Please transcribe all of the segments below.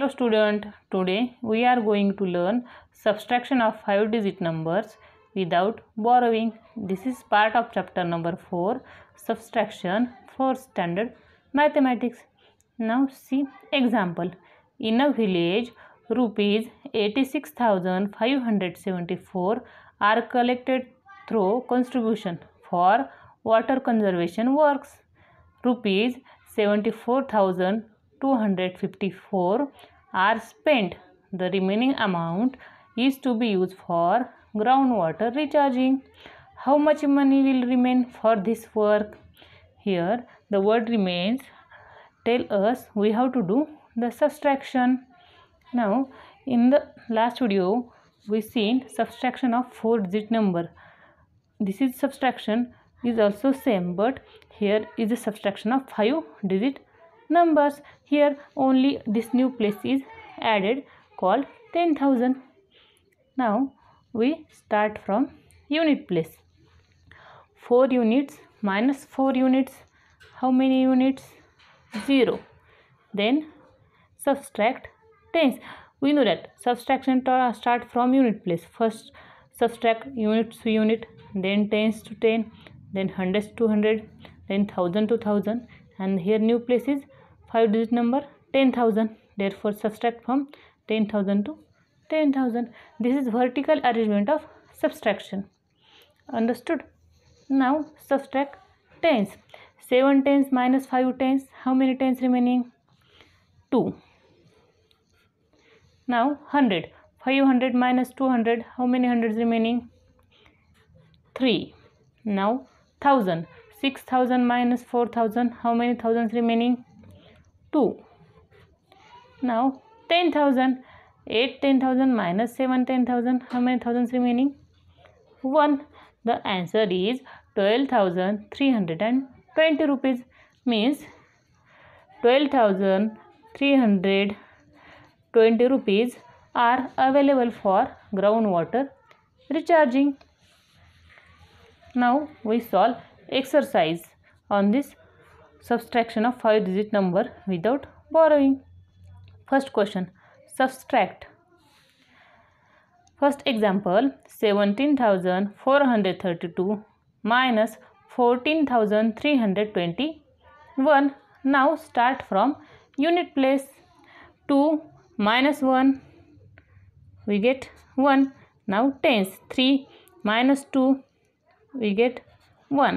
Hello student, today we are going to learn subtraction of 5 digit numbers without borrowing. This is part of chapter number 4 subtraction for standard mathematics. Now see example. In a village, rupees 86,574 are collected through contribution for water conservation works. Rupees seventy-four thousand two hundred fifty-four are spent. The remaining amount is to be used for groundwater recharging. How much money will remain for this work? Here the word remains tell us we have to do the subtraction. Now in the last video we seen subtraction of four digit number. This is subtraction is also same but here is the subtraction of five digit numbers here only this new place is added called 10000 now we start from unit place 4 units minus 4 units how many units 0 then subtract tens we know that subtraction start from unit place first subtract units to unit then tens to 10 then hundreds to 100 then thousand to thousand and here new place is 5 digit number 10000 therefore subtract from 10000 to 10000 this is vertical arrangement of subtraction understood now subtract tens 7 tens minus 5 tens how many tens remaining 2 now 100 500 minus 200 how many hundreds remaining 3 now 1000 6000 minus 4000 how many thousands remaining 2 now 10000 8 10000 minus 7 10000 how many thousands remaining 1 the answer is 12320 rupees means 12320 rupees are available for groundwater recharging now we solve exercise on this subtraction of five digit number without borrowing first question subtract first example 17432 minus 14321 now start from unit place 2 minus 1 we get 1 now tens 3 minus 2 we get 1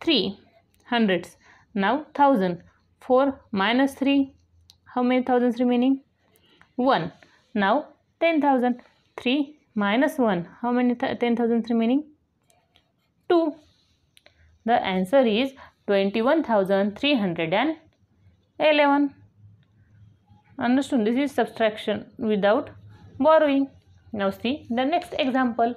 3 hundreds. Now 1000. 4 minus 3. How many thousands remaining? 1. Now 10,000. 3 minus 1. How many 10,000 remaining? 2. The answer is 21,311. Understood? This is subtraction without borrowing. Now see the next example.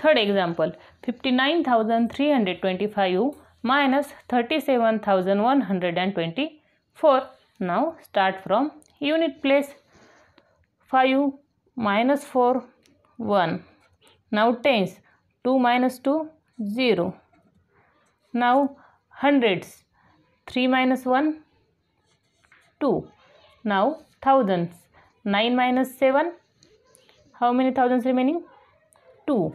Third example 59,325 minus 37,124. Now start from unit place 5 minus 4 1. Now tens 2 minus 2 0. Now hundreds 3 minus 1 2. Now thousands 9 minus 7 how many thousands remaining 2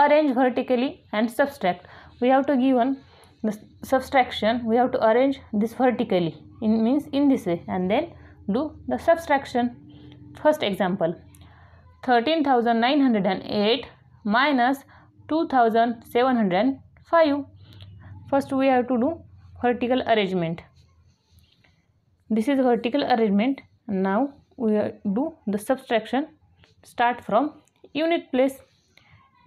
arrange vertically and subtract we have to given the subtraction we have to arrange this vertically in means in this way and then do the subtraction first example 13908 minus 2705 first we have to do vertical arrangement this is vertical arrangement now we do the subtraction start from unit place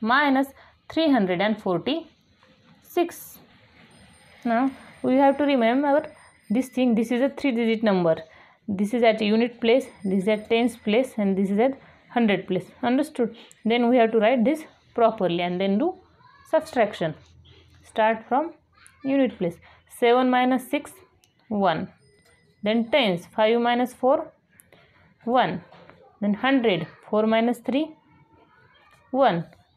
minus 346 now we have to remember this thing this is a three digit number this is at unit place this is at tens place and this is at hundred place understood then we have to write this properly and then do subtraction start from unit place 7 minus 6 1 then tens 5 minus 4 1 then 100 4 minus 3 1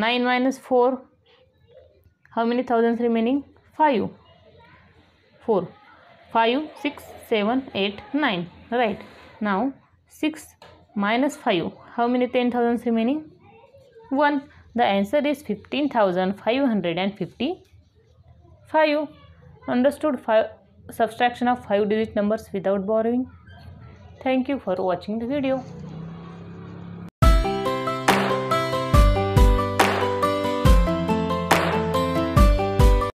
9 minus 4 how many thousands remaining 5 4 5 6 7 8 9 right now 6 minus 5 how many 10000s remaining 1 the answer is 15555 understood five, subtraction of 5 digit numbers without borrowing thank you for watching the video